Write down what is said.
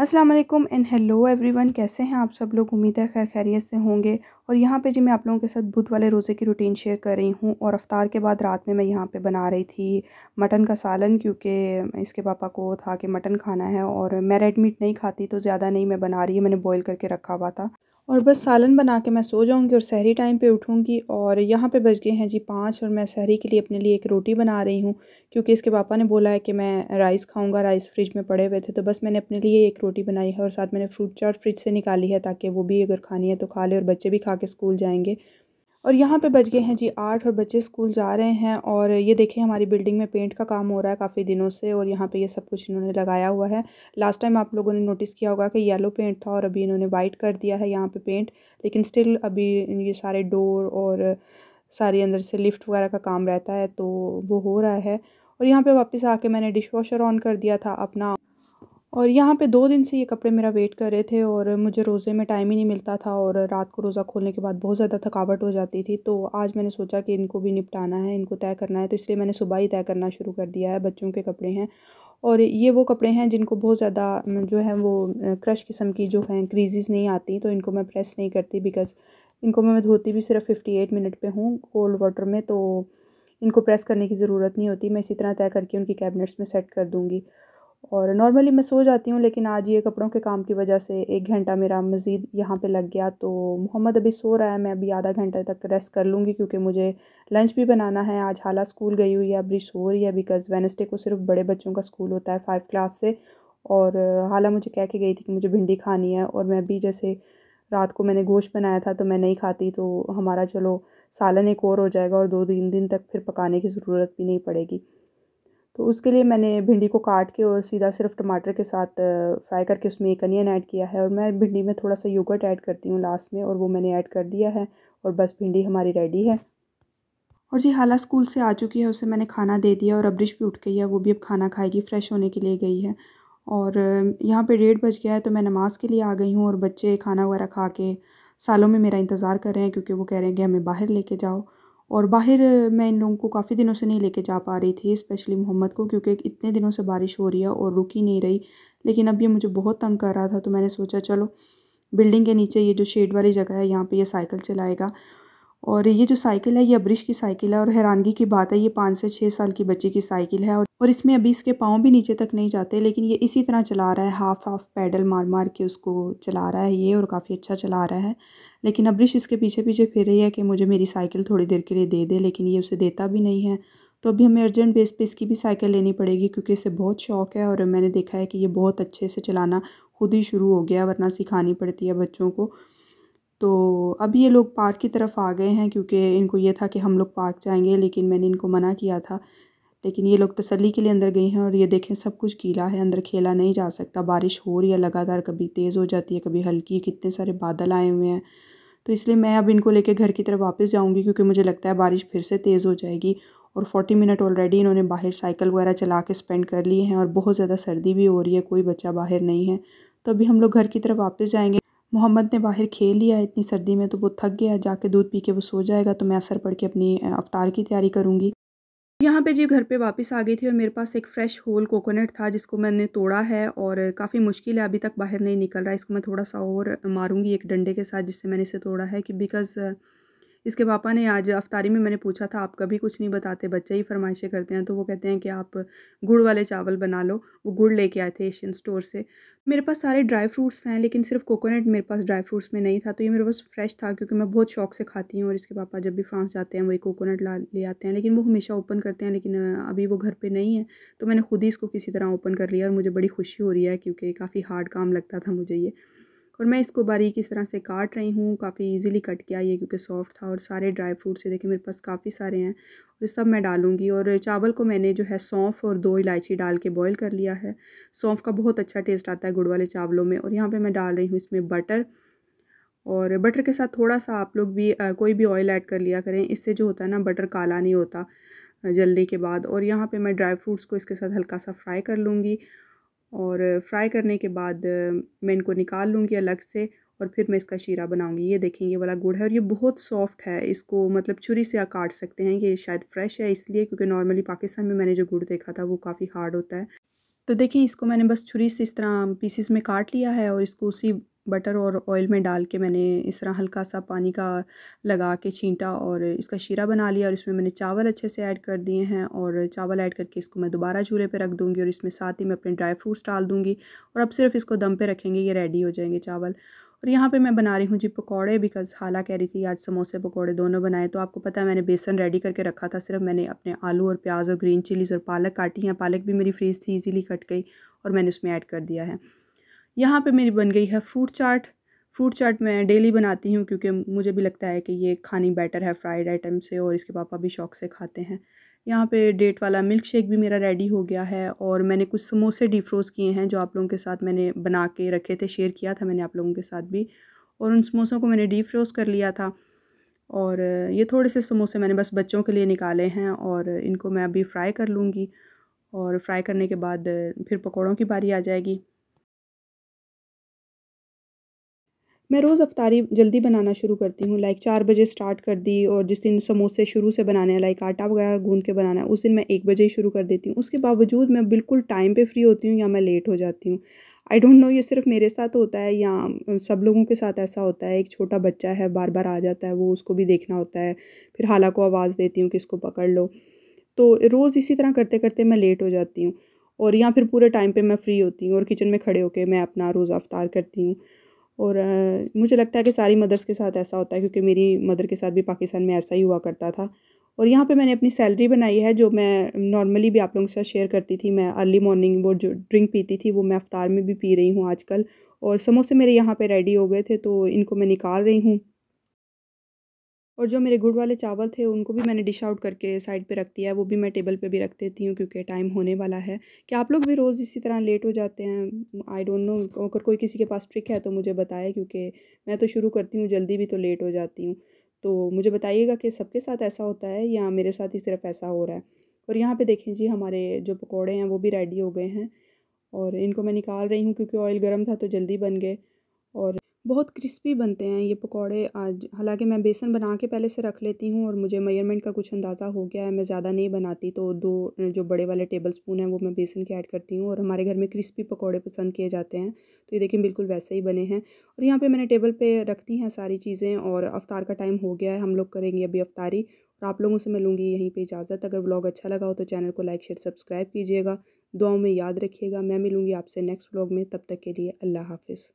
अस्सलाम वालेकुम and hello everyone कैसे हैं आप सब लोग उम्मीद है खैर खैरियत से होंगे और यहाँ पे जी मैं आप लोगों के साथ बुध वाले रोज़े की रूटीन शेयर कर रही हूँ और अफ्तार के बाद रात में मैं यहाँ पे बना रही थी मटन का सालन क्योंकि इसके पापा को था कि मटन खाना है और मैं रेड मीट नहीं खाती तो ज़्यादा नहीं मैं बना रही है मैंने बॉयल करके रखा हुआ था और बस सालन बना के मैं सो जाऊँगी और सहरी टाइम पे उठूँगी और यहाँ पे बज गए हैं जी पाँच और मैं सहरी के लिए अपने लिए एक रोटी बना रही हूँ क्योंकि इसके पापा ने बोला है कि मैं राइस खाऊँगा राइस फ्रिज में पड़े हुए थे तो बस मैंने अपने लिए एक रोटी बनाई है और साथ मैंने फ्रूट चाट फ्रिज से निकाली है ताकि वो भी अगर खानी है तो खा ले और बच्चे भी खा के स्कूल जाएँगे और यहाँ पे बज गए हैं जी आठ और बच्चे स्कूल जा रहे हैं और ये देखें हमारी बिल्डिंग में पेंट का काम हो रहा है काफ़ी दिनों से और यहाँ पे ये सब कुछ इन्होंने लगाया हुआ है लास्ट टाइम आप लोगों ने नोटिस किया होगा कि येलो पेंट था और अभी इन्होंने वाइट कर दिया है यहाँ पे पेंट लेकिन स्टिल अभी ये सारे डोर और सारे अंदर से लिफ्ट वगैरह का काम रहता है तो वो हो रहा है और यहाँ पर वापस आके मैंने डिश वॉशर ऑन कर दिया था अपना और यहाँ पे दो दिन से ये कपड़े मेरा वेट कर रहे थे और मुझे रोज़े में टाइम ही नहीं मिलता था और रात को रोज़ा खोलने के बाद बहुत ज़्यादा थकावट हो जाती थी तो आज मैंने सोचा कि इनको भी निपटाना है इनको तय करना है तो इसलिए मैंने सुबह ही तय करना शुरू कर दिया है बच्चों के कपड़े हैं और ये वो कपड़े हैं जिनको बहुत ज़्यादा जो है वो क्रश किस्म की जो हैं क्रीज़ीज़ नहीं आती तो इनको मैं प्रेस नहीं करती बिकॉज़ इनको मैं धोती भी सिर्फ फिफ्टी एट मिनट पर हूँ कोल्ड वाटर में तो इनको प्रेस करने की ज़रूरत नहीं होती मैं इसी तरह तय करके उनकी कैबिनेट्स में सेट कर दूँगी और नॉर्मली मैं सो जाती हूँ लेकिन आज ये कपड़ों के काम की वजह से एक घंटा मेरा मज़ीद यहाँ पे लग गया तो मोहम्मद अभी सो रहा है मैं अभी आधा घंटे तक रेस्ट कर लूँगी क्योंकि मुझे लंच भी बनाना है आज हाला स्कूल गई हुई है अभी सो रही है बिकॉज़ वेनसडे को सिर्फ बड़े बच्चों का स्कूल होता है फ़ाइव क्लास से और हाला मुझे कह के गई थी कि मुझे भिंडी खानी है और मैं अभी जैसे रात को मैंने गोश्त बनाया था तो मैं नहीं खाती तो हमारा चलो सालन एक और हो जाएगा और दो तीन दिन तक फिर पकाने की ज़रूरत भी नहीं पड़ेगी तो उसके लिए मैंने भिंडी को काट के और सीधा सिर्फ टमाटर के साथ फ्राई करके उसमें एक अनियन ऐड किया है और मैं भिंडी में थोड़ा सा योगर्ट ऐड करती हूँ लास्ट में और वो मैंने ऐड कर दिया है और बस भिंडी हमारी रेडी है और जी हाला स्कूल से आ चुकी है उसे मैंने खाना दे दिया और अब्रिश भी उठ गई है वो भी अब खाना खाएगी फ़्रेश होने के लिए गई है और यहाँ पर डेढ़ बज गया है तो मैं नमाज़ के लिए आ गई हूँ और बच्चे खाना वगैरह खा के सालों में मेरा इंतज़ार कर रहे हैं क्योंकि वो कह रहे हैं कि हमें बाहर लेके जाओ और बाहर मैं इन लोगों को काफ़ी दिनों से नहीं लेके जा पा रही थी स्पेशली मोहम्मद को क्योंकि इतने दिनों से बारिश हो रही है और रुक ही नहीं रही लेकिन अब ये मुझे बहुत तंग कर रहा था तो मैंने सोचा चलो बिल्डिंग के नीचे ये जो शेड वाली जगह है यहाँ पे ये साइकिल चलाएगा और ये जो साइकिल है ये अब्रिश की साइकिल है और हैरानगी की बात है ये पाँच से छः साल की बच्ची की साइकिल है और इसमें अभी इसके पाँव भी नीचे तक नहीं जाते लेकिन ये इसी तरह चला रहा है हाफ हाफ पैडल मार मार के उसको चला रहा है ये और काफ़ी अच्छा चला रहा है लेकिन अब्रिश इसके पीछे पीछे फिर रही है कि मुझे मेरी साइकिल थोड़ी देर के लिए दे दे लेकिन ये उसे देता भी नहीं है तो अभी हमें अर्जेंट बेस पर इसकी भी साइकिल लेनी पड़ेगी क्योंकि इसे बहुत शौक है और मैंने देखा है कि ये बहुत अच्छे से चलाना खुद ही शुरू हो गया वरना सिखानी पड़ती है बच्चों को तो अब ये लोग पार्क की तरफ आ गए हैं क्योंकि इनको ये था कि हम लोग पार्क जाएंगे लेकिन मैंने इनको मना किया था लेकिन ये लोग तसल्ली के लिए अंदर गए हैं और ये देखें सब कुछ गीला है अंदर खेला नहीं जा सकता बारिश हो रही है लगातार कभी तेज़ हो जाती है कभी हल्की कितने सारे बादल आए हुए हैं तो इसलिए मैं अब इनको लेके घर की तरफ वापस जाऊंगी क्योंकि मुझे लगता है बारिश फिर से तेज़ हो जाएगी और फोर्टी मिनट ऑलरेडी इन्होंने बाहर साइकिल वगैरह चला के स्पेंड कर लिए हैं और बहुत ज़्यादा सर्दी भी हो रही है कोई बच्चा बाहर नहीं है तो अभी हम लोग घर की तरफ वापस जाएँगे मोहम्मद ने बाहर खेल लिया इतनी सर्दी में तो वो थक गया जाके दूध पी के वो सो जाएगा तो मैं असर पड़ के अपनी अवतार की तैयारी करूँगी यहाँ पे जी घर पे वापस आ गई थी और मेरे पास एक फ़्रेश होल कोकोनट था जिसको मैंने तोड़ा है और काफ़ी मुश्किल है अभी तक बाहर नहीं निकल रहा है इसको मैं थोड़ा सा और मारूंगी एक डंडे के साथ जिससे मैंने इसे तोड़ा है कि बिकॉज़ इसके पापा ने आज अफ्तारी में मैंने पूछा था आप कभी कुछ नहीं बताते बच्चे ही फरमाइशें करते हैं तो वो कहते हैं कि आप गुड़ वाले चावल बना लो वो गुड़ लेके आए थे एशियन स्टोर से मेरे पास सारे ड्राई फ्रूट्स हैं लेकिन सिर्फ कोकोनट मेरे पास ड्राई फ्रूट्स में नहीं था तो ये मेरे पास फ्रेश था क्योंकि मैं बहुत शौक से खाती हूँ और इसके पापा जब भी फ्रांस जाते हैं वही कोकोनट ला ले आते हैं लेकिन वो हमेशा ओपन करते हैं लेकिन अभी वो घर पर नहीं है तो मैंने खुद ही इसको किसी तरह ओपन कर लिया और मुझे बड़ी खुशी हो रही है क्योंकि काफ़ी हार्ड काम लगता था मुझे ये और मैं इसको बारीक इस तरह से काट रही हूँ काफ़ी इजीली कट किया ये क्योंकि सॉफ्ट था और सारे ड्राई फ्रूट्स देखिए मेरे पास काफ़ी सारे हैं और सब मैं डालूँगी और चावल को मैंने जो है सौंफ और दो इलायची डाल के बॉईल कर लिया है सौंफ का बहुत अच्छा टेस्ट आता है गुड़ वाले चावलों में और यहाँ पर मैं डाल रही हूँ इसमें बटर और बटर के साथ थोड़ा सा आप लोग भी कोई भी ऑयल ऐड कर लिया करें इससे जो होता है ना बटर काला नहीं होता जलने के बाद और यहाँ पर मैं ड्राई फ्रूट्स को इसके साथ हल्का सा फ्राई कर लूँगी और फ्राई करने के बाद मैं इनको निकाल लूँगी अलग से और फिर मैं इसका शीरा बनाऊँगी ये देखें ये वाला गुड़ है और ये बहुत सॉफ्ट है इसको मतलब छुरी से आप काट सकते हैं ये शायद फ्रेश है इसलिए क्योंकि नॉर्मली पाकिस्तान में मैंने जो गुड़ देखा था वो काफ़ी हार्ड होता है तो देखें इसको मैंने बस छुरी से इस तरह पीसीस में काट लिया है और इसको उसी बटर और ऑयल में डाल के मैंने इस तरह हल्का सा पानी का लगा के छींटा और इसका शीरा बना लिया और इसमें मैंने चावल अच्छे से ऐड कर दिए हैं और चावल ऐड करके इसको मैं दोबारा चूल्हे पे रख दूँगी और इसमें साथ ही मैं अपने ड्राई फ्रूट्स डाल दूँगी और अब सिर्फ इसको दम पे रखेंगे ये रेडी हो जाएंगे चावल और यहाँ पर मैं बना रही हूँ जी पकौड़े बिकॉज़ हाला कह रही थी आज समोसे पकौड़े दोनों बनाए तो आपको पता है मैंने बेसन रेडी करके रखा था सिर्फ मैंने अपने आलू और प्याज और ग्रीन चिलीज़ और पालक काटी हैं पालक भी मेरी फ्रीज़ थी इजीली कट गई और मैंने उसमें ऐड कर दिया है यहाँ पे मेरी बन गई है फ्रूट चाट फ्रूट चाट मैं डेली बनाती हूँ क्योंकि मुझे भी लगता है कि ये खानी बेटर है फ्राइड आइटम से और इसके पापा भी शौक से खाते हैं यहाँ पे डेट वाला मिल्क शेक भी मेरा रेडी हो गया है और मैंने कुछ समोसे डिफ्रोज़ किए हैं जो आप लोगों के साथ मैंने बना के रखे थे शेयर किया था मैंने आप लोगों के साथ भी और उन समोसों को मैंने डिफ्रोज़ कर लिया था और ये थोड़े से समोसे मैंने बस बच्चों के लिए निकाले हैं और इनको मैं अभी फ्राई कर लूँगी और फ्राई करने के बाद फिर पकौड़ों की बारी आ जाएगी मैं रोज़ अफ्तारी जल्दी बनाना शुरू करती हूँ लाइक चार बजे स्टार्ट कर दी और जिस दिन समोसे शुरू से बनाने हैं लाइक आटा वगैरह गूंद के बनाना है उस दिन मैं एक बजे ही शुरू कर देती हूँ उसके बावजूद मैं बिल्कुल टाइम पे फ्री होती हूँ या मैं लेट हो जाती हूँ आई डोंट नो ये सिर्फ मेरे साथ होता है या सब लोगों के साथ ऐसा होता है एक छोटा बच्चा है बार बार आ जाता है वो उसको भी देखना होता है फिर हाला को आवाज़ देती हूँ कि इसको पकड़ लो तो रोज़ इसी तरह करते करते मैं लेट हो जाती हूँ और या फिर पूरे टाइम पे मैं फ्री होती हूँ और किचन में खड़े होकर मैं अपना रोज़ अफ्तार करती हूँ और मुझे लगता है कि सारी मदर्स के साथ ऐसा होता है क्योंकि मेरी मदर के साथ भी पाकिस्तान में ऐसा ही हुआ करता था और यहाँ पे मैंने अपनी सैलरी बनाई है जो मैं नॉर्मली भी आप लोगों के साथ शेयर करती थी मैं अर्ली मॉर्निंग वो जो ड्रिंक पीती थी वो मैं अफ्तार में भी पी रही हूँ आजकल और समोसे मेरे यहाँ पे रेडी हो गए थे तो इनको मैं निकाल रही हूँ और जो मेरे गुड़ वाले चावल थे उनको भी मैंने डिश आउट करके साइड पे रख दिया है वो भी मैं टेबल पे भी रख देती हूँ क्योंकि टाइम होने वाला है कि आप लोग भी रोज़ इसी तरह लेट हो जाते हैं आई डोंट नो अगर कोई किसी के पास ट्रिक है तो मुझे बताए क्योंकि मैं तो शुरू करती हूँ जल्दी भी तो लेट हो जाती हूँ तो मुझे बताइएगा कि सबके साथ ऐसा होता है या मेरे साथ ही सिर्फ ऐसा हो रहा है और यहाँ पर देखें जी हमारे जो पकौड़े हैं वो भी रेडी हो गए हैं और इनको मैं निकाल रही हूँ क्योंकि ऑयल गर्म था तो जल्दी बन गए और बहुत क्रिस्पी बनते हैं ये पकौड़े आज हालांकि मैं बेसन बना के पहले से रख लेती हूँ और मुझे मेयरमेंट का कुछ अंदाज़ा हो गया है मैं ज़्यादा नहीं बनाती तो दो जो बड़े वाले टेबल स्पून हैं वो मैं बेसन के ऐड करती हूँ और हमारे घर में क्रिस्पी पकौड़े पसंद किए जाते हैं तो ये देखिए बिल्कुल वैसे ही बने हैं और यहाँ पर मैंने टेबल पर रख दी हैं सारी चीज़ें और अफ्तार का टाइम हो गया है हम लोग करेंगे अभी अफ्तारी और आप लोगों से मैं लूँगी यहीं पर इजाज़त अगर ब्लॉग अच्छा लगा हो तो चैनल को लाइक शेयर सब्सक्राइब कीजिएगा दुआओं में याद रखिएगा मैं मिलूँगी आपसे नेक्स्ट ब्लॉग में तब तक के लिए अल्लाह हाफिज़